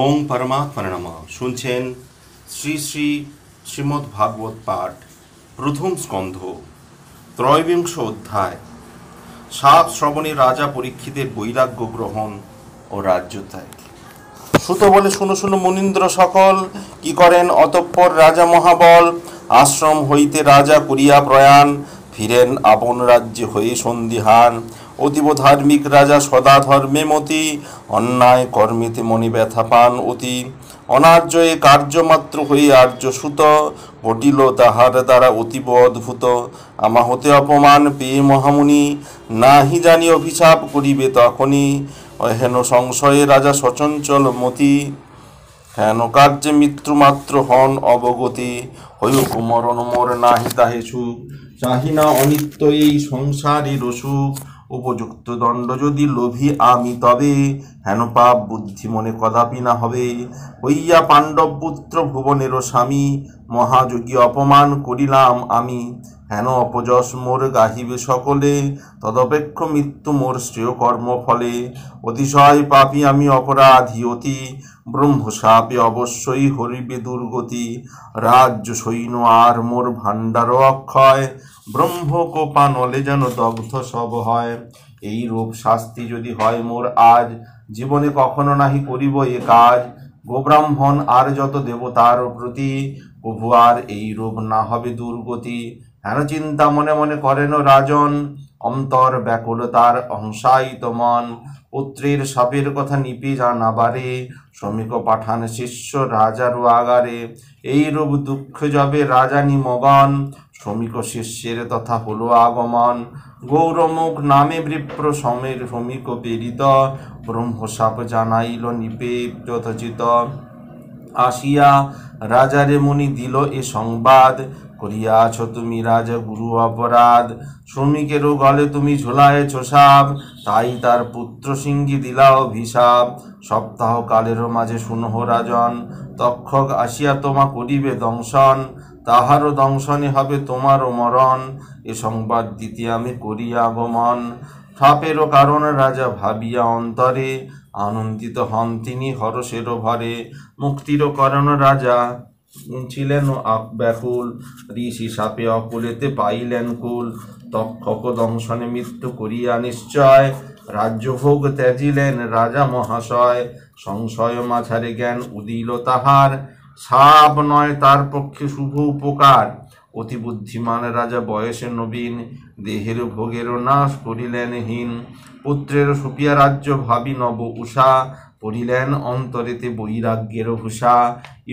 ওম পরমাত্মার নামা শুনছেন শ্রী শ্রী শ্রীমদ্ ভাগবত পাঠ প্রথম স্কন্ধ ত্রয়বিংশ অধ্যায় সাপ শ্রবণে রাজা পরীক্ষিতের বৈরাগ্য গ্রহণ ও রাজ্যত্যাগ সুত বলে শুনো শুনো মনীন্দ্র সকল কি করেন অতঃপর রাজা মহাবল আশ্রম হইতে রাজা করিয়া প্রয়াণ ফিরেন আপন রাজ্যে হয়ে সন্ধিহান অতীব ধার্মিক রাজা সদা ধর্মে মতি অন্যায় কর্মীতে মনি ব্যথা পান অতি অনার্য এ কার্যমাত্র হই আর্য সুত ঘটিল তাহার দ্বারা অতীব অদ্ভুত আমা হতে অপমান পেয়ে মহামুনি নাহি জানি অভিশাপ করিবে তখনই হেন সংশয়ে রাজা সচঞ্চল মতি হেন কার্যে মৃত্যুমাত্র হন অবগতি হই মরণ মর নাহি তাহে সুখ চাহিনা অনিত্য এই সংসারের অসুখ উপযুক্ত দণ্ড যদি লোভী আমি তবে হেন পাপ বুদ্ধি মনে কদাপি না হবে হইয়া পাণ্ডব পুত্র ভুবনেরও স্বামী মহাযোগী অপমান করিলাম আমি হেন অপযশ মোর গাহিবে সকলে তদপেক্ষ মৃত্যু মোর শ্রেয় কর্ম ফলে অতিশয় পাপি আমি অপরাধী অতি ব্রহ্মসাপে অবশ্যই হরিবে দুর্গতি রাজ্য সৈন্য আর মোর ভাণ্ডারও অক্ষয় ব্রহ্মকোপা নলে যেন দগ্ধ সব হয় এই রূপ শাস্তি যদি হয় মোর আজ জীবনে কখনো নাহি করিব এ কাজ গোব্রাহ্মণ আর যত দেবতার প্রতি প্রভু আর এই রূপ না হবে দুর্গতি হেন চিন্তা মনে মনে করেন রাজন অন্তর ব্যাকুলতার অংশায়িত মন পুত্রের সাপের কথা নিপি জানাবারে শ্রমিক পাঠান শিষ্য রাজারও আগারে এইরূপ দুঃখ যাবে রাজা মগন শ্রমিক শিষ্যের তথা হলো আগমন গৌরমুখ নামে বিপ্র সমের শ্রমিক পেরিত ব্রহ্মসাপ জানাইল নিপে যথোচিত আসিয়া রাজারে মুনি দিল এ সংবাদ করিয়াছ তুমি রাজা গুরু অপরাধ শ্রমিকেরও গলে তুমি ঝোলায়েছ সাপ তাই তার পুত্র সিংহী দিলা অভিশাপ সপ্তাহ কালেরও মাঝে শুনহ রাজন তক্ষক আসিয়া তোমা করিবে দংশন তাহারও দংশনে হবে তোমারও মরণ এ সংবাদ দিতে আমি করিয়া আগমন ঠাপেরও কারণ রাজা ভাবিয়া অন্তরে আনন্দিত হন তিনি হরসেরও ভরে মুক্তিরও কারণ রাজা ছিলেন ব্যাকুল ঋষি সাপে অকুলেতে পাইলেন কুল তক্ষক দংশনে মৃত্যু করিয়া নিশ্চয় রাজ্যভোগ ত্যাজিলেন রাজা মহাশয় সংশয় মাঝারে জ্ঞান উদিল তাহার সাপ নয় তার পক্ষে শুভ উপকার অতি বুদ্ধিমান রাজা বয়সে নবীন দেহের ভোগের নাশ করিলেন হীন পুত্রের সুপিয়া রাজ্য ভাবি নব উষা পড়িলেন অন্তরেতে বৈরাগ্যের ভূষা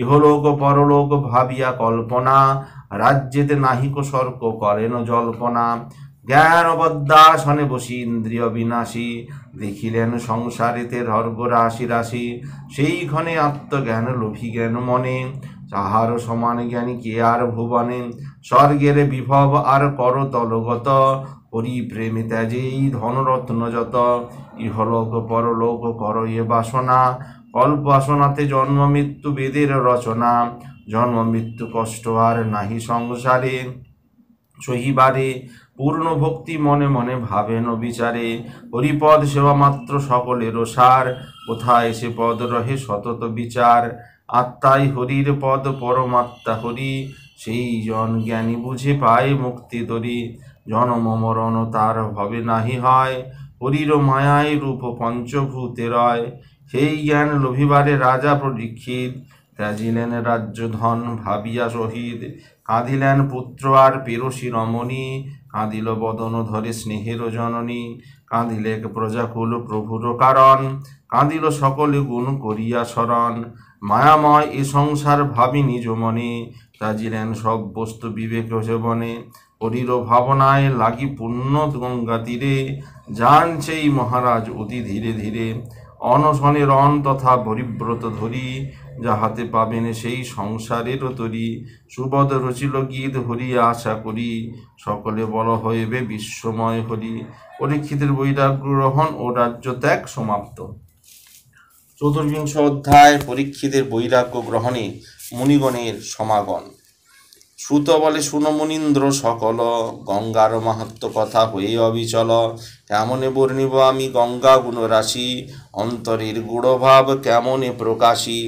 ইহলোক পরলোক ভাবিয়া কল্পনা রাজ্যেতে নাহিক সর্ক করেন জল্পনা জ্ঞান অবদ্যাসনে বসি ইন্দ্রিয় বিনাশী দেখিলেন সংসারেতে হর্গ রাশি রাশি সেইখানে আত্মজ্ঞান লোভী জ্ঞান মনে যাহার সমান জ্ঞানী কে আর ভুবনে স্বর্গের বিভব আর কর তলগত প্রেমে ত্যাজেই ধনরত্ন যত ইহলোক পরলোক কর এ বাসনা কল্প বাসনাতে জন্ম মৃত্যু বেদের রচনা জন্ম মৃত্যু কষ্ট আর নাহি সংসারে সহিবারে পূর্ণ ভক্তি মনে মনে ভাবেন বিচারে হরিপদ সেবা মাত্র সকলের সার কোথায় সে পদ রহে সতত বিচার আত্মাই হরির পদ পরমাত্মা হরি সেই জন জ্ঞানী বুঝে পায় মুক্তি তরি জনম মরণ তার ভবে নাহি হয় হরির মায়ায় রূপ পঞ্চভূতে রয় সেই জ্ঞান লভিবারে রাজা প্রদীক্ষিত ত্যাজিলেন রাজ্যধন ভাবিয়া শহীদ কাঁদিলেন পুত্র আর পেরসী রমণী কাঁদিল বদন ধরে স্নেহের জননী কাঁদিলে প্রজাকুল প্রভুর কারণ কাঁদিল সকলে গুণ করিয়া শরণ মায়াময় এ সংসার ভাবি নিজ মনে তাজিলেন সব বস্তু বিবেক জীবনে হরির ভাবনায় লাগি পূর্ণ গঙ্গা তীরে যান সেই মহারাজ অতি ধীরে ধীরে অনশনের অন তথা পরিব্রত ধরি যাহাতে পাবেন সেই সংসারেরও তরি সুবদ রচিল গীত হরি আশা করি সকলে বড় হইবে বিশ্বময় হরি পরীক্ষিতের বৈরাগ্য গ্রহণ ও রাজ্য ত্যাগ সমাপ্ত চতুর্বিংশ অধ্যায় পরীক্ষিতের বৈরাগ্য গ্রহণে মুনিগণের সমাগম শ্রুত বলে শুনো মুনীন্দ্র সকল গঙ্গার মাহাত্ম কথা হয়ে অবিচল কেমনে বর্ণিব আমি গঙ্গা গুণরাশি অন্তরের গুড়ভাব কেমনে প্রকাশী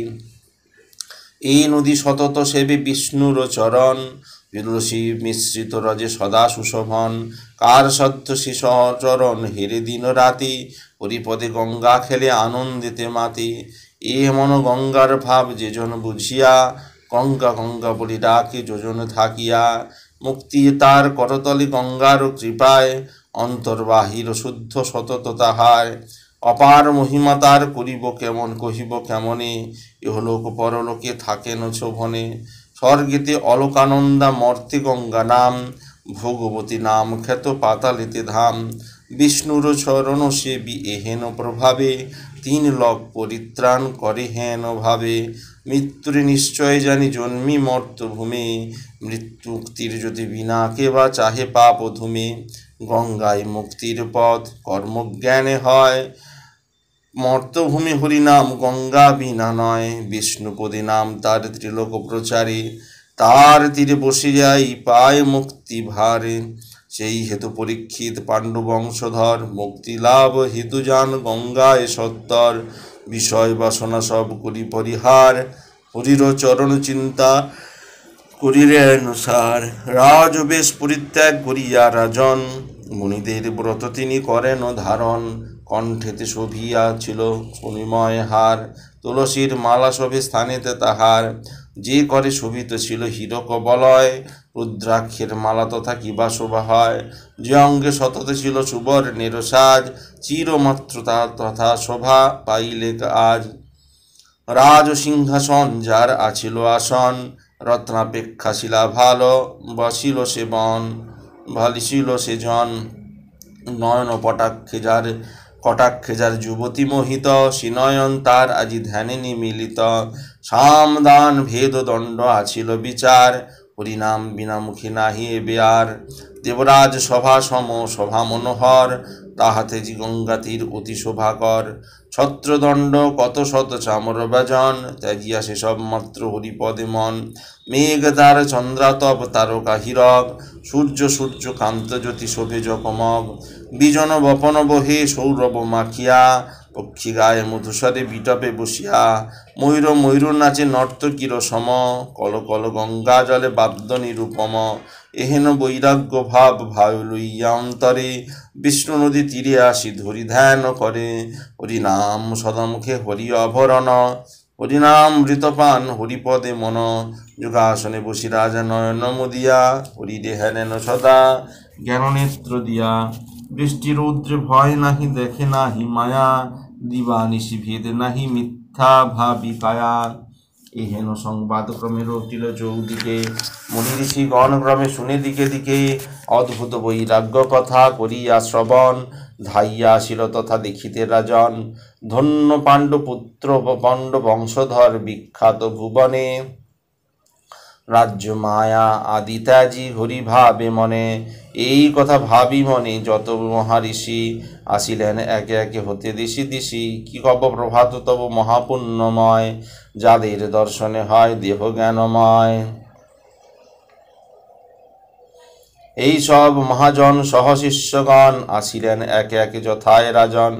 এই নদী সতত সেবে বিষ্ণুর চরণ বিদুষী মিশ্রিত রজে সদা সুশোভন কার সত্য শিশচরণ হেরে দিন রাতি পরিপদে গঙ্গা খেলে আনন্দিতে মাতি এ মন গঙ্গার ভাব যেজন বুঝিয়া গঙ্গা গঙ্গা বলি ডাকে যোজন থাকিয়া মুক্তি তার করতলে গঙ্গার কৃপায় অন্তর্বাহির শুদ্ধ সতত তাহায় অপার মহিমা তার করিব কেমন কহিব কেমনে ইহলোক পরলোকে থাকেন শোভনে স্বর্গেতে অলোকানন্দা মর্তি গঙ্গা নাম ভগবতী নাম খ্যাত পাতালিতে ধাম বিষ্ণুর চরণ সেবি এহেন প্রভাবে তিন লক পরিত্রাণ করে হেন ভাবে মৃত্যুর নিশ্চয় জানি জন্মি মর্তভূমে মৃত্যুক্তির যদি বিনা বা চাহে পাপ ধুমে গঙ্গায় মুক্তির পথ কর্মজ্ঞানে হয় মর্তভূমি হরিনাম গঙ্গা বিনা নয় বিষ্ণুপদি নাম তার ত্রিলোক প্রচারী তার তীরে বসে যাই পায় মুক্তি ভারে সেই হেতু পরীক্ষিত পাণ্ডু বংশধর মুক্তি লাভ হেতু যান গঙ্গায় সত্তর বিষয় বাসনা সব করি পরিহার হরির চরণ চিন্তা করিরে অনুসার রাজবেশ পরিত্যাগ করিয়া রাজন মুনিদের ব্রত তিনি করেন ধারণ কণ্ঠেতে শোভিয়া ছিল সুনিময় হার তুলসীর মালা শোভে স্থানেতে তাহার যে করে শোভিত ছিল হীরক বলয় রুদ্রাক্ষের মালা তথা কিবা শোভা হয় যে অঙ্গে সততে ছিল সুবর্ণের সাজ চিরমাত্র তথা শোভা পাইলে আজ রাজ সিংহাসন যার আছিল আসন রত্নাপেক্ষা শিলা ভালো বসিল সে বন ভালিছিল সে জন নয়ন পটাক্ষে যার কটাক্ষে যার যুবতী মোহিত সিনয়ন তার আজি ধ্যানে নিমিলিত সামদান ভেদ দণ্ড আছিল বিচার হরিনাম বিনামুখী নাহি এবে আর দেবরাজ সভা সম সভা মনোহর তাহাতে জি তীর অতি শোভাকর ছত্রদণ্ড কত শত চামরবাজন ত্যাগিয়া সেসব মাত্র হরিপদে মন মেঘদার চন্দ্রাতপ তারকা হীরক সূর্য সূর্য কান্তজ্যোতি শোভে জকমগ বিজন বপন বহে সৌরভ মাখিয়া পক্ষী গায়ে মধুসরে বিটপে বসিয়া ময়ূর ময়ূর নাচে নর্তকির সম কল কল গঙ্গা জলে বাদ্য নিরূপম এহেন বৈরাগ্য ভাব ভাব লইয়া অন্তরে বিষ্ণু নদী তীরে আসি ধরি ধ্যান করে হরিনাম সদমুখে হরি অভরণ হরিনাম মৃতপান হরিপদে মন যোগাসনে বসি রাজা নয়ন মুদিয়া হরি দেহেন সদা জ্ঞাননেত্র দিয়া বৃষ্টি রৌদ্র ভয় নাহি দেখে নাহি মায়া দিবা নিশি ভেদ নাহি মিথ্যা ভাবি কায়া এই হেন সংবাদ ক্রমে রটিল চৌদিকে মুনি ঋষিগণ ক্রমে শুনে দিকে দিকে অদ্ভুত বৈরাগ্য কথা করিয়া শ্রবণ ধাইয়া আসিল তথা দেখিতে রাজন ধন্য পাণ্ডপুত্র পণ্ড বংশধর বিখ্যাত ভুবনে রাজ্য মায়া আদিতাজি হরি ভাবে মনে এই কথা ভাবি মনে যত মহারিষি আসিলেন একে একে হতে দিশি দিশি কি কব প্রভাত তব মহাপুণ্যময় যাদের দর্শনে হয় দেহ জ্ঞানময় এই সব মহাজন সহশিষ্যগণ আসিলেন একে একে যথায় রাজন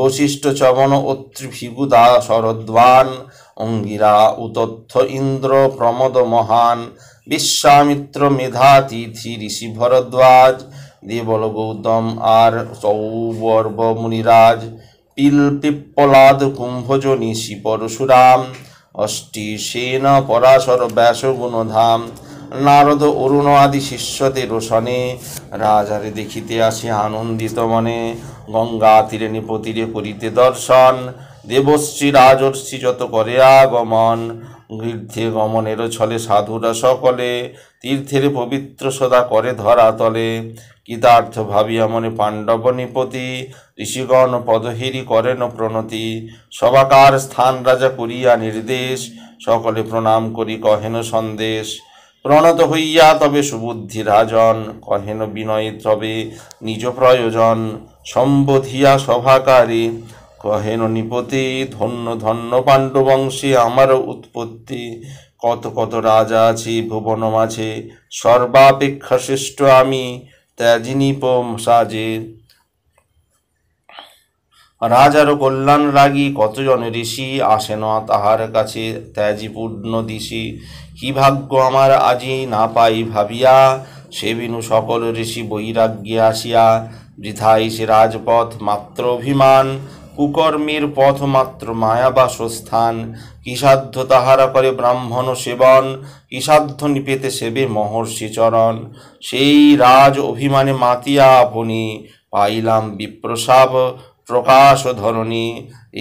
বশিষ্ঠ চবন অত্রিভিগুদা শরদ্বান অঙ্গিরা উতথ্য ইন্দ্র প্রমদ মহান বিশ্বামিত্র মেধা তিথি ঋষি ভরদ্বাজ দেবল গৌতম আর সৌবর্ব মুনিরাজ পিল পিপ্পলাদ কুম্ভজনী শিপরশুরাম অষ্টি সেন পরাশর ব্যাস গুণধাম নারদ অরুণ আদি শিষ্যদের রোশনে রাজারে দেখিতে আসে আনন্দিত মনে গঙ্গা তীরে নিপতিরে করিতে দর্শন দেবশ্রী রাজর্ষী যত করে আগমন গৃদ্ধে গমনেরও ছলে সাধুরা সকলে তীর্থের পবিত্র সদা করে ধরা তলে কৃতার্থ ভাবিয়া মনে পাণ্ডব নিপতি ঋষিগণ পদহেরি করেন প্রণতি সবাকার স্থান রাজা করিয়া নির্দেশ সকলে প্রণাম করি কহেন সন্দেশ প্রণত হইয়া তবে সুবুদ্ধি রাজন কহেন বিনয় তবে নিজ প্রয়োজন সম্বোধিয়া সভাকারী কহেন নিপতি ধন্য ধন্য পাণ্ডবংশী আমার উৎপত্তি কত কত রাজা আছি ভুবন মাঝে সর্বাপেক্ষা শ্রেষ্ঠ আমি ত্যাজিনীপ সাজে রাজার কল্যাণ রাগী কতজন ঋষি আসেন তাহার কাছে ত্যাজিপূর্ণ দিশি কি ভাগ্য আমার আজি না পাই ভাবিয়া সেবিনু সকল ঋষি বৈরাগ্যে আসিয়া বৃথাই সে রাজপথ মাত্র অভিমান কুকর্মীর পথমাত্র মায়াবাসস্থান কিসাধ্য তাহারা করে ব্রাহ্মণ সেবন কিসাধ্য নিপেতে সেবে মহর্ষি চরণ সেই রাজ অভিমানে মাতিয়া আপনি পাইলাম বিপ্রসাব প্রকাশ ধরণী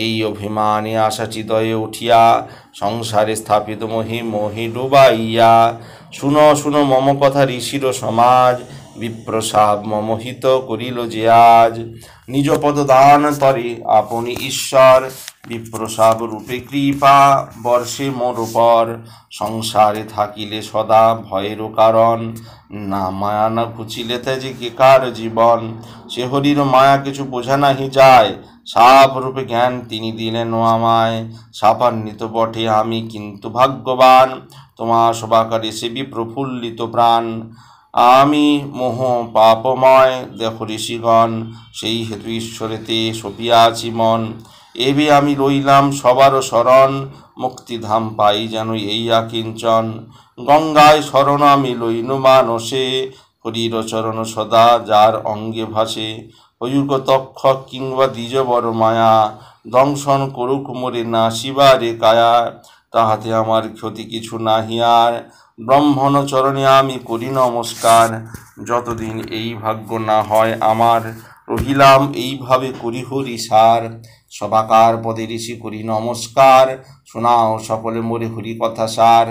এই অভিমানে আশা চিদয়ে উঠিয়া সংসারে স্থাপিত মহি মহি ডুবাইয়া শুনো শুনো মম কথা ঋষির সমাজ বিপ্রসাদ মমোহিত করিল যে আজ নিজ দান তরে আপনি ঈশ্বর বিপ্রসাদ রূপে কৃপা বর্ষে মোর উপর সংসারে থাকিলে সদা ভয়ের কারণ না মায়া না খুঁচিলে যে কে কার জীবন সে হরির মায়া কিছু বোঝা নাহি যায় সাপ রূপে জ্ঞান তিনি দিলেন ও আমায় সাপান্বিত বটে আমি কিন্তু ভাগ্যবান তোমার সবাকারে সে প্রফুল্লিত প্রাণ আমি মোহ পাপময় দেখ ঋষিগণ সেই হেতু ঈশ্বরেতে সপিয়া আছি মন এবে আমি রইলাম সবারও শরণ মুক্তিধাম পাই যেন এই আকিঞ্চন গঙ্গায় শরণ আমি লইনু মানসে হরির চরণ সদা যার অঙ্গে ভাসে অযুগ তক্ষ কিংবা দ্বিজবর মায়া দংশন করুক মোরে না শিবারে কায়া তাহাতে আমার ক্ষতি কিছু নাহি আর ব্রাহ্মণ চরণে আমি করি নমস্কার যতদিন এই ভাগ্য না হয় আমার রহিলাম এইভাবে করি হরি সার সবাকার পদে ঋষি করি নমস্কার শোনাও সকলে মরে হরি কথা সার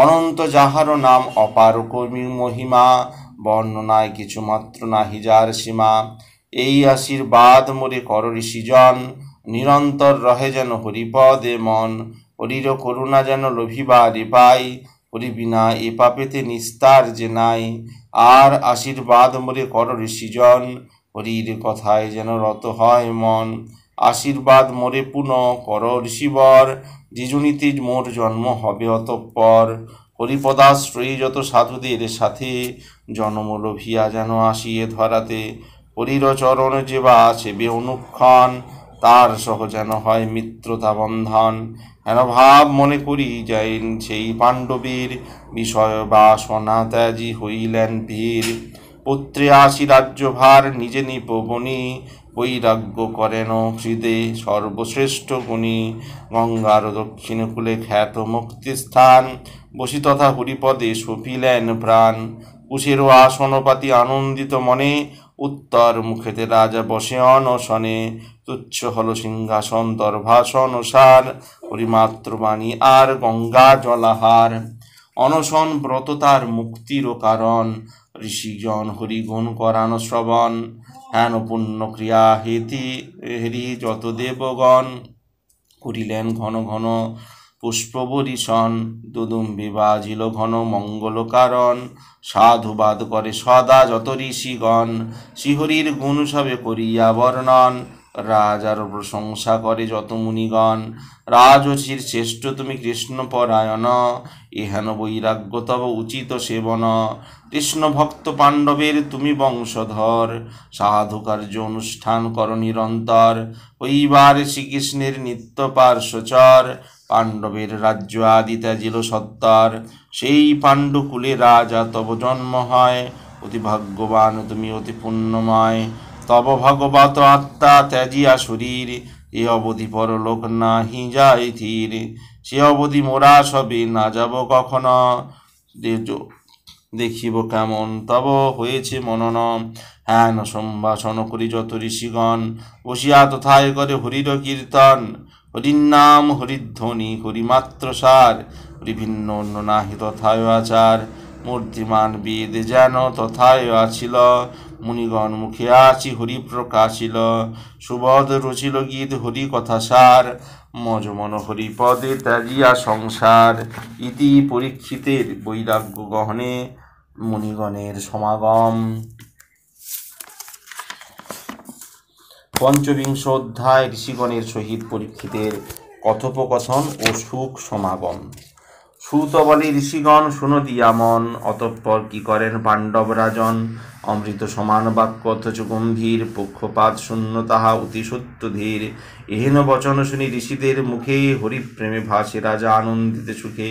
অনন্ত যাহারও নাম অপার কর্মী মহিমা বর্ণনায় কিছু মাত্র নাহি যার সীমা এই আশীর্বাদ মোরে কর ঋষিজন নিরন্তর রহে যেন হরিপদে মন হরির করুণা যেন লভিবা রে পাই না বিনা এ পাপেতে নিস্তার যে নাই আর আশীর্বাদ মরে কর সৃজন হরির কথায় যেন রত হয় মন আশীর্বাদ মোরে পুন কর ঋষিবর জিজুনীতে মোর জন্ম হবে অতঃপর হরিপদাশ্রয়ী যত সাধুদের সাথে জন্ম লভিয়া যেন আসিয়ে ধরাতে হরির চরণ যে বা সেবে অনুক্ষণ তার সহ যেন হয় মিত্রতা বন্ধন হেন ভাব মনে করি যাই সেই পাণ্ডবীর বিষয় সোনা ত্যাজি হইলেন বীর পুত্রে আসি রাজ্যভার নিজে নিপবনি বৈরাগ্য করেন হৃদে সর্বশ্রেষ্ঠ গুণী গঙ্গার দক্ষিণ কূলে খ্যাত মুক্তি স্থান বসি তথা হরিপদে সপিলেন প্রাণ কুশেরও আসনপাতি আনন্দিত মনে উত্তর মুখেতে রাজা বসে অনশনে তুচ্ছ হল সিংহাসন দর্ভাসন সার হরিমাত্র আর গঙ্গা জলাহার অনশন ব্রত তার মুক্তিরও কারণ ঋষিজন হরিগুণ করান শ্রবণ হ্যান পুণ্য ক্রিয়া হেতি হেরি যত দেবগণ করিলেন ঘন ঘন পুষ্পবরিষণ দুদুম বিভাজিল ঘন মঙ্গল কারণ সাধুবাদ করে সদা যত ঋষিগণ শিহরির গুণ সবে করিয়া বর্ণন রাজার প্রশংসা করে যত মুনিগণ রাজশির শ্রেষ্ঠ তুমি কৃষ্ণ পরায়ণ এহেন বৈরাগ্য তব উচিত সেবন কৃষ্ণ ভক্ত পাণ্ডবের তুমি বংশধর সাধু কার্য অনুষ্ঠান কর নিরন্তর হইবার শ্রীকৃষ্ণের নিত্য পার্শ্বচর পাণ্ডবের রাজ্য আদিতা জিল সত্তার সেই পাণ্ডকুলে রাজা তব জন্ম হয় অতি ভাগ্যবান তুমি অতি পুণ্যময় তব ভগবত আত্মা ত্যাজিয়া শরীর এ অবধি পরলোক হি যায় ধীর সে অবধি মোরা সবে না যাব কখনো দেখিব কেমন তব হয়েছে মনন হ্যান সম্ভাষণ করি যত ঋষিগণ বসিয়া তথায় করে হরির কীর্তন হরির নাম হরিধ্বনি হরিমাত্র সার বিভিন্ন অন্য নাহি তথায় আচার মূর্তিমান বেদ যেন তথায় আছিল মুনিগণ মুখে আছি হরি প্রকাশিল সুবধ রচিল গীত হরি কথা সার মন হরি পদে ত্যাগিয়া সংসার ইতি পরীক্ষিতের বৈরাগ্য গহনে মুনিগণের সমাগম পঞ্চবিংশ অধ্যায় ঋষিগণের সহিত পরীক্ষিতের কথোপকথন ও সুখ সমাগম সুত বলে ঋষিগণ শুনো দিয়ামন অতঃপর কি করেন পাণ্ডবরাজন অমৃত সমান বাক্য অথচ গম্ভীর পক্ষপাত শূন্য তাহা অতি সত্য ধীর এহেন বচন শুনি ঋষিদের মুখে হরিপ্রেমে ভাসে রাজা আনন্দিতে সুখে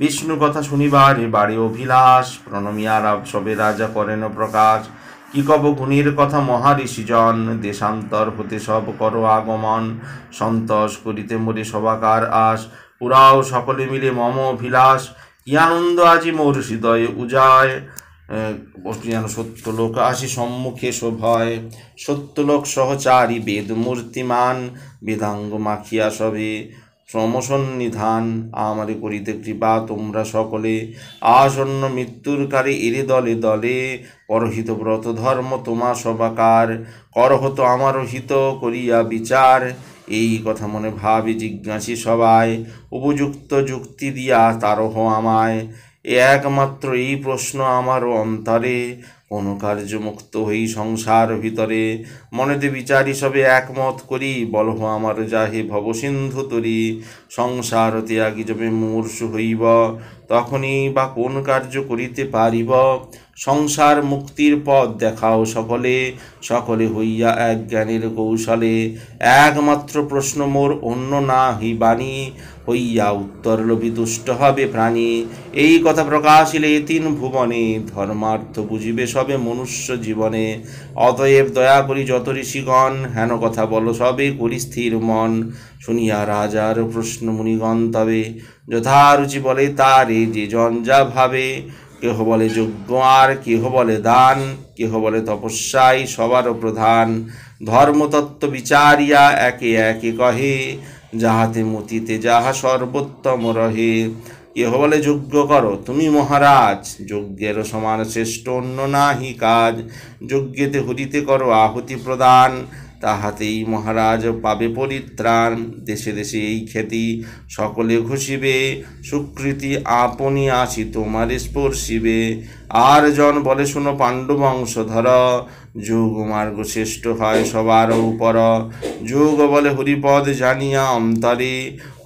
বিষ্ণু কথা শুনিবার বাড়ি অভিলাষ প্রণমিয়ার সবে রাজা করেন প্রকাশ কি কব গুণীর কথা মহারিষিজন দেশান্তর হতে সব কর আগমন সন্তোষ করিতে মরে সবাকার আস পুরাও সকলে মিলে মম অভিলাষ কি আনন্দ আজি মোর হৃদয়ে উজায় যেন সত্যলোক আসি সম্মুখে শোভয় সত্যলোক সহচারী বেদ মূর্তিমান বেদাঙ্গ মাখিয়া সবে সমসন নিধান আমারে করিতে কৃপা তোমরা সকলে আসন্ন মৃত্যুর কারে এরে দলে দলে পরহিত ব্রত ধর্ম তোমা সবাকার করহত আমার হিত করিয়া বিচার এই কথা মনে ভাবে জিজ্ঞাসী সবাই উপযুক্ত যুক্তি দিয়া তারহ আমায় একমাত্র এই প্রশ্ন আমার অন্তরে কোনো কার্যমুক্ত হই সংসার ভিতরে মনেতে বিচারি সবে একমত করি বলহ আমার যাহে ভবসিন্ধু তরি সংসার ত্যাগী যবে মূর্ষ হইব তখনই বা কোন কার্য করিতে পারিব সংসার মুক্তির পথ দেখাও সকলে সকলে হইয়া এক জ্ঞানের কৌশলে একমাত্র প্রশ্ন মোর অন্য না হি বাণী হইয়া উত্তর লোভী দুষ্ট হবে প্রাণী এই কথা প্রকাশিলে তিন ভুবনে ধর্মার্থ বুঝিবে সবে মনুষ্য জীবনে অতএব দয়া করি যত ঋষিগণ হেন কথা বলো সবে করি স্থির মন শুনিয়া রাজার প্রশ্ন মুনিগণ তবে যথারুচি বলে তারে যে জন যা ভাবে কেহ বলে যজ্ঞ আর কেহ বলে দান কেহ বলে তপস্যাই সবারও প্রধান ধর্মতত্ত্ব বিচারিয়া একে একে কহে যাহাতে মতিতে যাহা সর্বোত্তম রহে কেহ বলে যজ্ঞ করো তুমি মহারাজ যজ্ঞের সমান শ্রেষ্ঠ অন্য নাহি কাজ যজ্ঞেতে হরিতে করো আহুতি প্রদান তাহাতেই মহারাজ পাবে পরিত্রাণ দেশে দেশে এই খ্যাতি সকলে ঘুষিবে সুকৃতি আপনি আসি তোমার স্পর্শিবে আর জন বলে শুনো পাণ্ডবংশধর যোগ মার্গ শ্রেষ্ঠ হয় সবার উপর যোগ বলে হরিপদ জানিয়া অন্তরে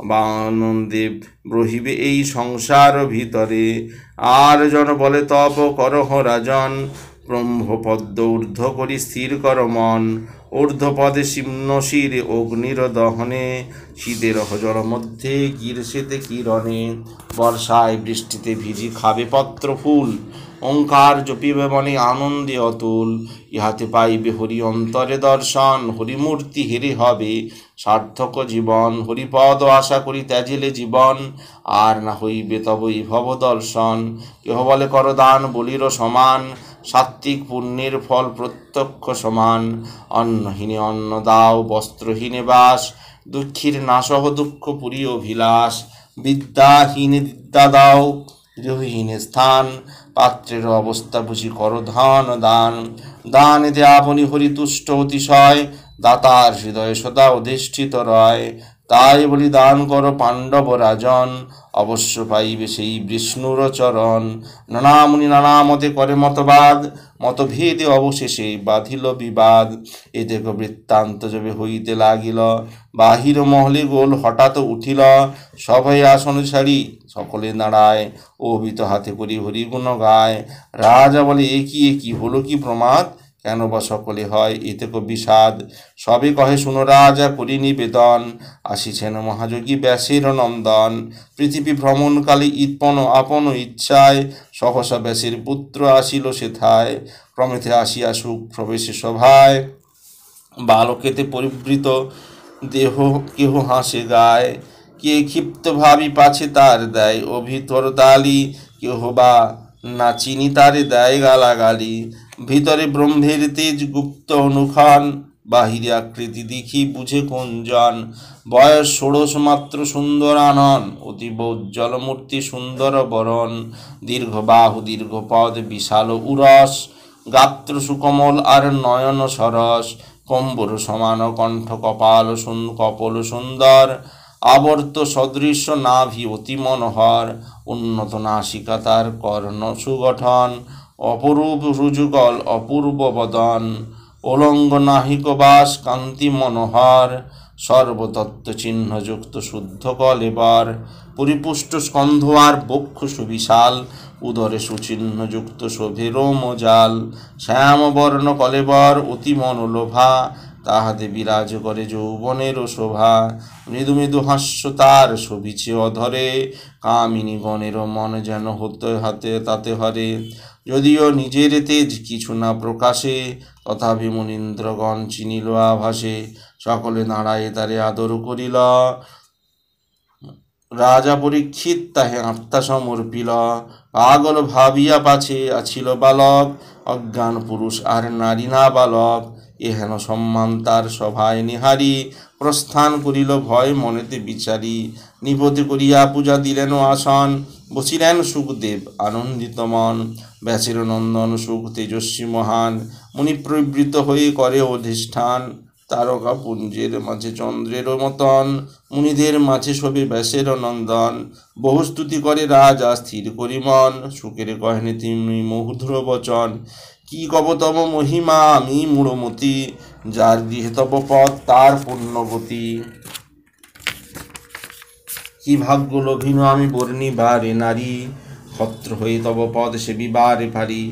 বা আনন্দে ব্রহিবে এই সংসার ভিতরে আর জন বলে তপ করহ রাজন ব্রহ্মপদ্ম ঊর্ধ্ব করি স্থির কর মন ঊর্ধ্বপদে শিম্নশির অগ্নির দহনে শীতের হজর মধ্যে গির্ষেতে কিরণে বর্ষায় বৃষ্টিতে ভিজি খাবে পত্র ফুল ওঙ্কার জপিবে মনে আনন্দে অতুল ইহাতে পাইবে হরি অন্তরে দর্শন হরিমূর্তি হেরে হবে সার্থক জীবন হরিপদ আশা করি ত্যাজিলে জীবন আর না হইবে তব ভব দর্শন কেহ বলে করদান বলির সমান সাত্ত্বিক পুণ্যের ফল প্রত্যক্ষ সমান অন্নহীনে অন্ন দাও বস্ত্রহীনে বাস দুঃখীর নাসহ দুঃখ পুরী অভিলাষ বিদ্যাহীনে বিদ্যা দাও গৃহহীনে স্থান পাত্রের অবস্থা বুঝি কর ধন দান দান দে আপনি হরিতুষ্ট অতিশয় দাতার হৃদয় সদা অধিষ্ঠিত রয় তাই বলি দান কর পাণ্ডব রাজন অবশ্য পাইবে সেই বিষ্ণুর চরণ নানামুনি নানা মতে করে মতবাদ মতভেদে অবশেষে বাঁধিল বিবাদ এ দেখ বৃত্তান্ত যবে হইতে লাগিল বাহির মহলে গোল হঠাৎ উঠিল সবাই আসন ছাড়ি সকলে দাঁড়ায় অবিত হাতে করি হরিগুণ গায় রাজা বলে এ কি এ কি হলো কি প্রমাদ কেন বা সকলে হয় এতে কো বিষাদ সবে কহে শুনো রাজা করি নিবেদন আসিছেন মহাযোগী ব্যাসের নন্দন পৃথিবী ভ্রমণকালে ইৎপন আপন ইচ্ছায় সহসা ব্যাসের পুত্র আসিল সেথায় প্রমেথে আসিয়া সুখ প্রবেশে সভায় বালকেতে পরিবৃত দেহ কেহ হাসে গায় কে ক্ষিপ্ত ভাবি পাছে তার দেয় অভিতর দালি কেহ বা না চিনি তারে দেয় গালাগালি ভিতরে ব্রহ্মের তেজ গুপ্ত অনুখান বাহিরে আকৃতি দেখি বুঝে কোন জন বয়স ষোড়শ মাত্র সুন্দর আনন অতীব জলমূর্তি সুন্দর বরণ দীর্ঘ বাহু দীর্ঘ পদ বিশাল উরস গাত্র সুকমল আর নয়ন সরস কম্বর সমান কণ্ঠ কপাল সুন কপল সুন্দর আবর্ত সদৃশ্য নাভি অতি মনোহর উন্নত নাসিকা তার কর্ণ সুগঠন অপরূপ রুজুগল অপূর্ব বদন অলঙ্গ নাহিক বাস কান্তি মনোহর সর্বতত্ত্ব চিহ্নযুক্ত কল এবার পরিপুষ্ট স্কন্ধ আর বক্ষ সুবিশাল উদরে সুচিহ্নযুক্ত শোভেরোম জাল শ্যামবর্ণ কলেবর অতি মনোলোভা তাহাতে বিরাজ করে যৌবনের শোভা মৃদু মৃদু হাস্য তার শোভিছে অধরে কামিনী গণের মন যেন হতে হাতে তাতে হরে যদিও নিজের তেজ কিছু না প্রকাশে তথাপি মনীন্দ্রগণ চিনিল আভাসে সকলে নাড়ায় তারে আদর করিল রাজা পরীক্ষিত তাহে আত্মা সমর্পিল পাগল ভাবিয়া পাছে আছিল বালক অজ্ঞান পুরুষ আর নারী না বালক এহেন সম্মান তার সভায় নিহারি প্রস্থান করিল ভয় মনেতে বিচারি নিপতি করিয়া পূজা দিলেন আসন বসিলেন সুখদেব আনন্দিত মন ব্যাসের নন্দন সুখ তেজস্বী মহান মুনি প্রবৃত হয়ে করে অধিষ্ঠান তারকা পুঞ্জের মাঝে চন্দ্রেরও মতন মুনিদের মাঝে সবে ব্যাসের নন্দন বহুস্তুতি করে রাজা স্থির করি মন সুখের কহেনে তিনি মহুধ্র বচন কি কবতম মহিমা আমি মূড়মতি যার গৃহে পথ তার পুণ্যবতী কি ভাগ্য লভিন আমি বর্ণি বারে নারী ক্ষত্র হয়ে তব পদ সে বিবারে পারি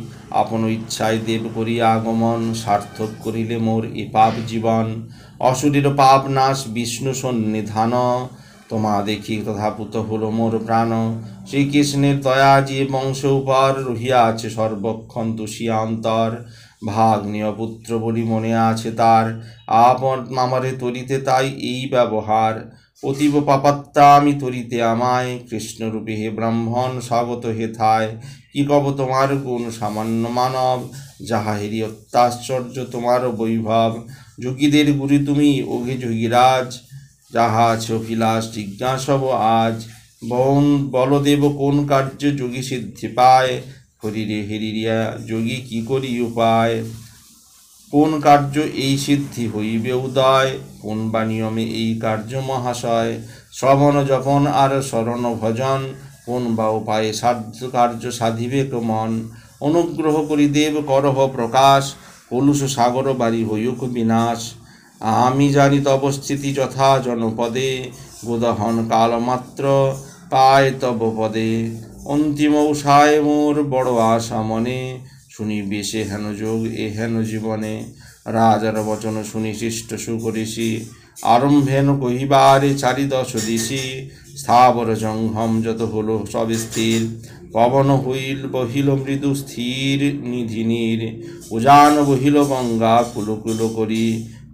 আপন ইচ্ছায় দেব করি আগমন সার্থক করিলে মোর এ পাপ জীবন অসুরের পাপ নাশ বিষ্ণু সন্নিধান তোমা দেখি তথাপুত হল মোর প্রাণ শ্রীকৃষ্ণের দয়া যে বংশ উপর রহিয়া আছে সর্বক্ষণ দোষী অন্তর ভাগ্নীয় পুত্র বলি মনে আছে তার আপন আমারে তরিতে তাই এই ব্যবহার অতীব পাপাত্তা আমি তরিতে আমায় কৃষ্ণরূপে হে ব্রাহ্মণ স্বাগত হে থায় কি কব তোমার গুণ সামান্য মানব যাহা হেরি অত্যাশ্চর্য তোমার বৈভব যোগীদের গুরু তুমি অঘে যোগীরাজ যাহা আছে অভিলাষ জিজ্ঞাসব আজ বন বলদেব কোন কার্য যোগী সিদ্ধি পায় হরিরে হেরিরিয়া যোগী কি করি উপায় কোন কার্য এই সিদ্ধি হইবে উদয় কোন বা নিয়মে এই কার্য মহাশয় শ্রবণ জপন আর স্মরণ ভজন কোন বা উপায়ে সাধ্য কার্য সাধিবেক মন অনুগ্রহ করি দেব করহ প্রকাশ কলুষ সাগর বাড়ি হইক বিনাশ আমি জানিত অবস্থিতি যথা জনপদে গোদাহন কালমাত্র পায় তব পদে অন্তিম উষায় মোর বড় আশা মনে শুনি বেশে হেন যোগ এ হেন জীবনে রাজার বচন শুনি শিষ্ট সুকরিষি আরম্ভেন কহিবারে চারিদশ দিশি স্থাবর জঙ্ঘম যত হল সব স্থির পবন হইল বহিল মৃদু স্থির নিধিনীর উজান বহিল গঙ্গা কুলকুল করি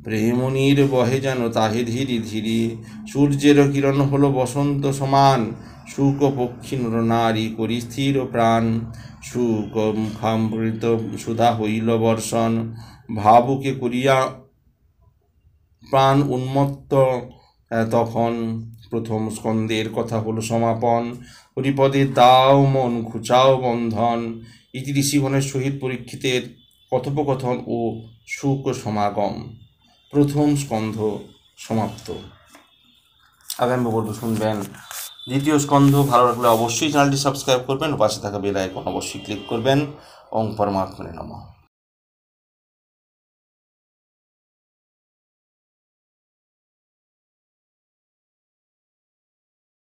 প্রেমনির বহে যেন তাহে ধীরে ধীরে সূর্যের কিরণ হল বসন্ত সমান শুক পক্ষী নর নারী করি স্থির প্রাণ শুক সুধা হইল বর্ষণ ভাবুকে করিয়া প্রাণ উন্মত্ত তখন প্রথম স্কন্দের কথা হলো সমাপন হরিপদে দাও মন খুচাও বন্ধন ইতি ঋষিগণের সহিত পরীক্ষিতের কথোপকথন ও সুখ সমাগম প্রথম স্কন্ধ সমাপ্ত আগামী পর্ব শুনবেন দ্বিতীয় স্কন্ধ ভালো লাগলে অবশ্যই চ্যানেলটি সাবস্ক্রাইব করবেন পাশে থাকা বেল আইকন অবশ্যই ক্লিক করবেন ওং পরমাত্মনে নমা